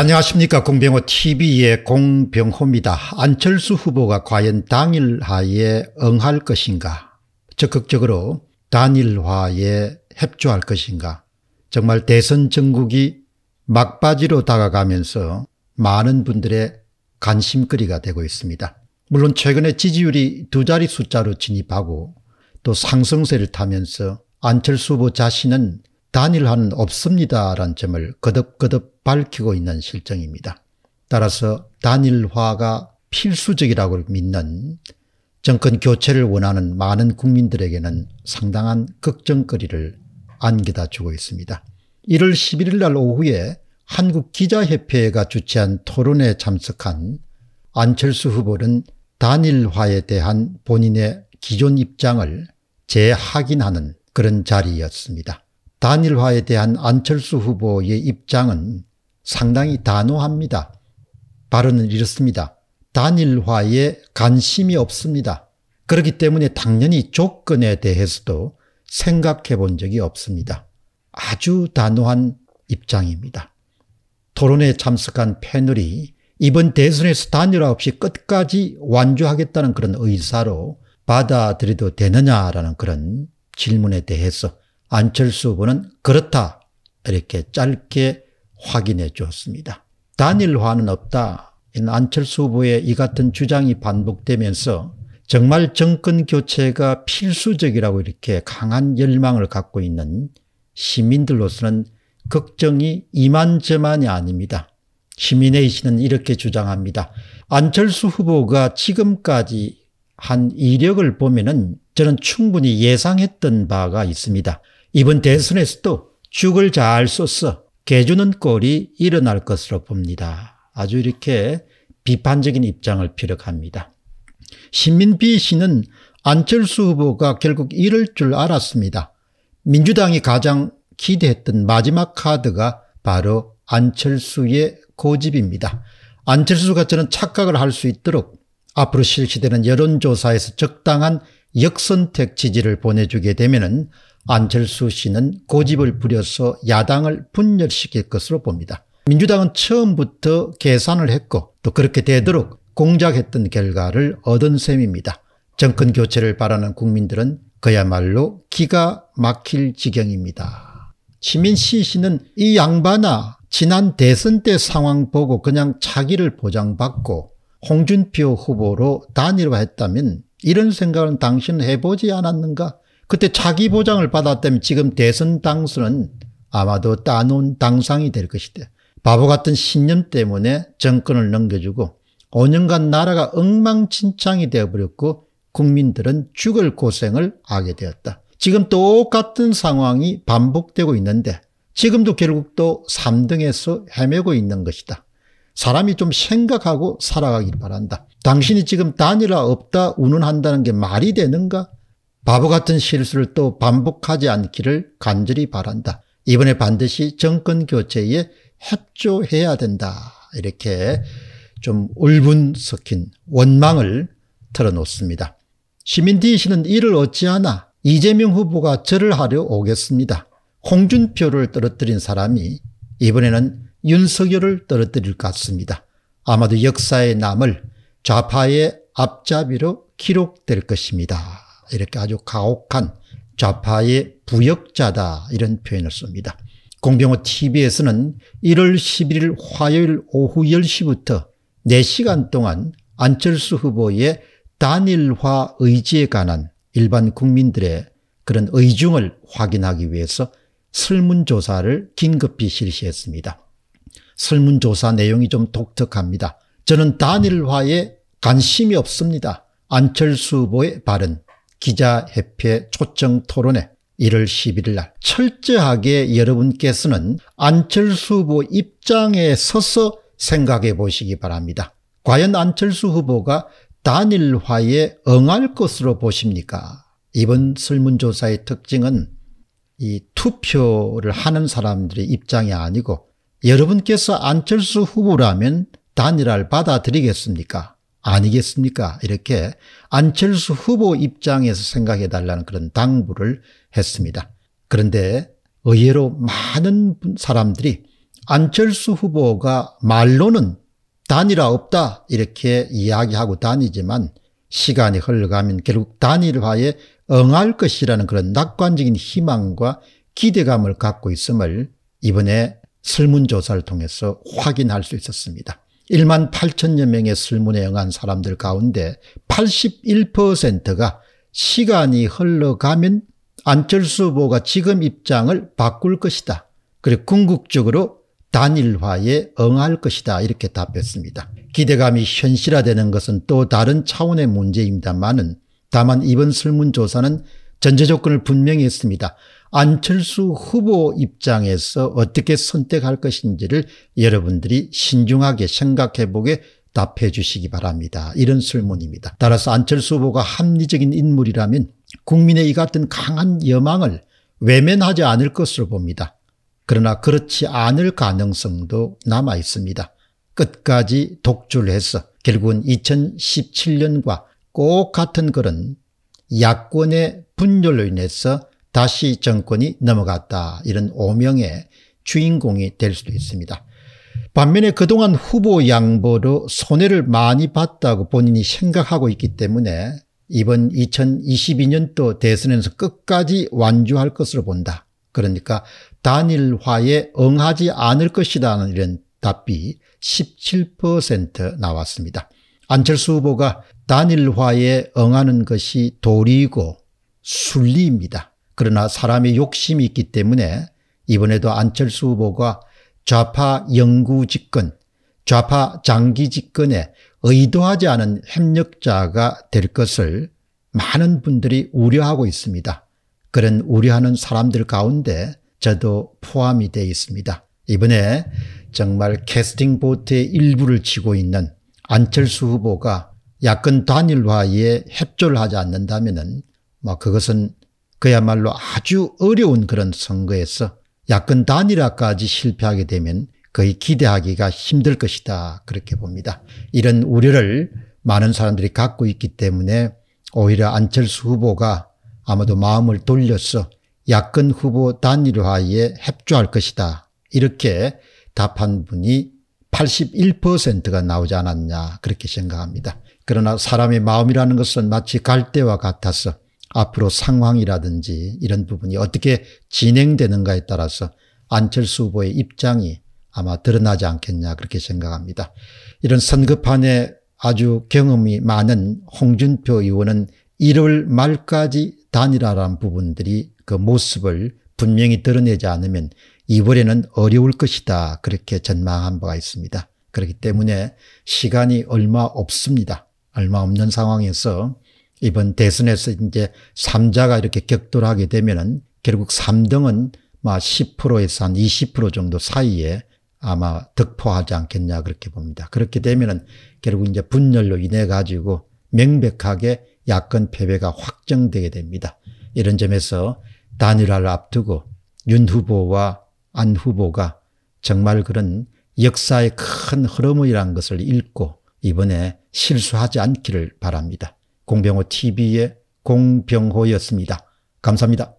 안녕하십니까 공병호 tv의 공병호입니다. 안철수 후보가 과연 당일화에 응할 것인가 적극적으로 단일화에 협조할 것인가 정말 대선 전국이 막바지로 다가가면서 많은 분들의 관심거리가 되고 있습니다. 물론 최근에 지지율이 두 자리 숫자로 진입하고 또 상승세를 타면서 안철수 후보 자신은 단일화는 없습니다라는 점을 거듭거듭 밝히고 있는 실정입니다. 따라서 단일화가 필수적이라고 믿는 정권 교체를 원하는 많은 국민들에게는 상당한 걱정거리를 안겨다 주고 있습니다. 1월 11일 날 오후에 한국기자협회가 주최한 토론에 참석한 안철수 후보는 단일화에 대한 본인의 기존 입장을 재확인하는 그런 자리였습니다. 단일화에 대한 안철수 후보의 입장은 상당히 단호합니다. 발언은 이렇습니다. 단일화에 관심이 없습니다. 그렇기 때문에 당연히 조건에 대해서도 생각해 본 적이 없습니다. 아주 단호한 입장입니다. 토론에 참석한 패널이 이번 대선에서 단일화 없이 끝까지 완주하겠다는 그런 의사로 받아들여도 되느냐라는 그런 질문에 대해서 안철수 후보는 그렇다 이렇게 짧게 확인해 주었습니다. 단일화는 없다. 안철수 후보의 이 같은 주장이 반복되면서 정말 정권 교체가 필수적이라고 이렇게 강한 열망을 갖고 있는 시민들로서는 걱정이 이만저만이 아닙니다. 시민의 시는 이렇게 주장합니다. 안철수 후보가 지금까지 한 이력을 보면 은 저는 충분히 예상했던 바가 있습니다. 이번 대선에서도 죽을 잘 쏘서 개주는 꼴이 일어날 것으로 봅니다. 아주 이렇게 비판적인 입장을 피력합니다. 신민비 씨는 안철수 후보가 결국 이럴 줄 알았습니다. 민주당이 가장 기대했던 마지막 카드가 바로 안철수의 고집입니다. 안철수가 저는 착각을 할 수 있도록 앞으로 실시되는 여론조사에서 적당한 역선택 지지를 보내주게 되면 은 안철수 씨는 고집을 부려서 야당을 분열시킬 것으로 봅니다. 민주당은 처음부터 계산을 했고 또 그렇게 되도록 공작했던 결과를 얻은 셈입니다. 정권 교체를 바라는 국민들은 그야말로 기가 막힐 지경입니다. 시민씨 씨는 이 양반아 지난 대선 때 상황 보고 그냥 차기를 보장받고 홍준표 후보로 단일화했다면 이런 생각은 당신은 해보지 않았는가 그때 자기 보장을 받았다면 지금 대선 당수는 아마도 따놓은 당상이 될 것이다. 바보 같은 신념 때문에 정권을 넘겨주고 5년간 나라가 엉망진창이 되어버렸고 국민들은 죽을 고생을 하게 되었다. 지금 똑같은 상황이 반복되고 있는데 지금도 결국 또 3등에서 헤매고 있는 것이다. 사람이 좀 생각하고 살아가길 바란다. 당신이 지금 단일화 없다 운운한다는 게 말이 되는가? 바보 같은 실수를 또 반복하지 않기를 간절히 바란다. 이번에 반드시 정권 교체에 협조해야 된다. 이렇게 좀 울분 섞인 원망을 털어놓습니다. 시민디 씨는 이를 어찌하나 이재명 후보가 절을 하려 오겠습니다. 홍준표를 떨어뜨린 사람이 이번에는 윤석열을 떨어뜨릴 것 같습니다. 아마도 역사에 남을 좌파의 앞잡이로 기록될 것입니다. 이렇게 아주 가혹한 좌파의 부역자다 이런 표현을 씁니다. 공병호 tv에서는 1월 11일 화요일 오후 10시부터 4시간 동안 안철수 후보의 단일화 의지에 관한 일반 국민들의 그런 의중을 확인하기 위해서 설문조사를 긴급히 실시했습니다. 설문조사 내용이 좀 독특합니다. 저는 단일화에 관심이 없습니다. 안철수 후보의 발언 기자협회 초청 토론회 1월 11일 날 철저하게 여러분께서는 안철수 후보 입장에 서서 생각해 보시기 바랍니다. 과연 안철수 후보가 단일화에 응할 것으로 보십니까? 이번 설문조사의 특징은 이 투표를 하는 사람들의 입장이 아니고 여러분께서 안철수 후보라면 단일화를 받아들이겠습니까? 아니겠습니까? 이렇게 안철수 후보 입장에서 생각해 달라는 그런 당부를 했습니다. 그런데 의외로 많은 사람들이 안철수 후보가 말로는 단일화 없다 이렇게 이야기하고 다니지만 시간이 흘러가면 결국 단일화에 응할 것이라는 그런 낙관적인 희망과 기대감을 갖고 있음을 이번에 설문조사를 통해서 확인할 수 있었습니다. 1만 8천여 명의 설문에 응한 사람들 가운데 81%가 시간이 흘러가면 안철수 후보가 지금 입장을 바꿀 것이다. 그리고 궁극적으로 단일화에 응할 것이다 이렇게 답했습니다. 기대감이 현실화되는 것은 또 다른 차원의 문제입니다만은 다만 이번 설문조사는 전제 조건을 분명히 했습니다. 안철수 후보 입장에서 어떻게 선택할 것인지를 여러분들이 신중하게 생각해보게 답해 주시기 바랍니다. 이런 설문입니다. 따라서 안철수 후보가 합리적인 인물이라면 국민의 이 같은 강한 여망을 외면하지 않을 것으로 봅니다. 그러나 그렇지 않을 가능성도 남아 있습니다. 끝까지 독주를 해서 결국은 2017년과 꼭 같은 그런 야권의 분열로 인해서 다시 정권이 넘어갔다. 이런 오명의 주인공이 될 수도 있습니다. 반면에 그동안 후보 양보로 손해를 많이 봤다고 본인이 생각하고 있기 때문에 이번 2022년도 대선에서 끝까지 완주할 것으로 본다. 그러니까 단일화에 응하지 않을 것이라는 이런 답이 17% 나왔습니다. 안철수 후보가 단일화에 응하는 것이 도리이고 순리입니다. 그러나 사람의 욕심이 있기 때문에 이번에도 안철수 후보가 좌파 영구 집권, 좌파 장기 집권에 의도하지 않은 협력자가 될 것을 많은 분들이 우려하고 있습니다. 그런 우려하는 사람들 가운데 저도 포함이 되어 있습니다. 이번에 정말 캐스팅 보트의 일부를 치고 있는 안철수 후보가 야권 단일화에 협조를 하지 않는다면 뭐 그것은 그야말로 아주 어려운 그런 선거에서 야권 단일화까지 실패하게 되면 거의 기대하기가 힘들 것이다 그렇게 봅니다. 이런 우려를 많은 사람들이 갖고 있기 때문에 오히려 안철수 후보가 아마도 마음을 돌려서 야권 후보 단일화에 협조할 것이다 이렇게 답한 분이 81%가 나오지 않았냐 그렇게 생각합니다. 그러나 사람의 마음이라는 것은 마치 갈대와 같아서 앞으로 상황이라든지 이런 부분이 어떻게 진행되는가에 따라서 안철수 후보의 입장이 아마 드러나지 않겠냐 그렇게 생각합니다. 이런 선거판에 아주 경험이 많은 홍준표 의원은 1월 말까지 단일화란 부분들이 그 모습을 분명히 드러내지 않으면 이번에는 어려울 것이다. 그렇게 전망한 바가 있습니다. 그렇기 때문에 시간이 얼마 없습니다. 얼마 없는 상황에서 이번 대선에서 이제 3자가 이렇게 격돌하게 되면은 결국 3등은 10%에서 한 20% 정도 사이에 아마 득포하지 않겠냐 그렇게 봅니다. 그렇게 되면은 결국 이제 분열로 인해 가지고 명백하게 야권 패배가 확정되게 됩니다. 이런 점에서 단일화를 앞두고 윤 후보와 안 후보가 정말 그런 역사의 큰흐름이란 것을 읽고 이번에 실수하지 않기를 바랍니다. 공병호 TV의 공병호였습니다. 감사합니다.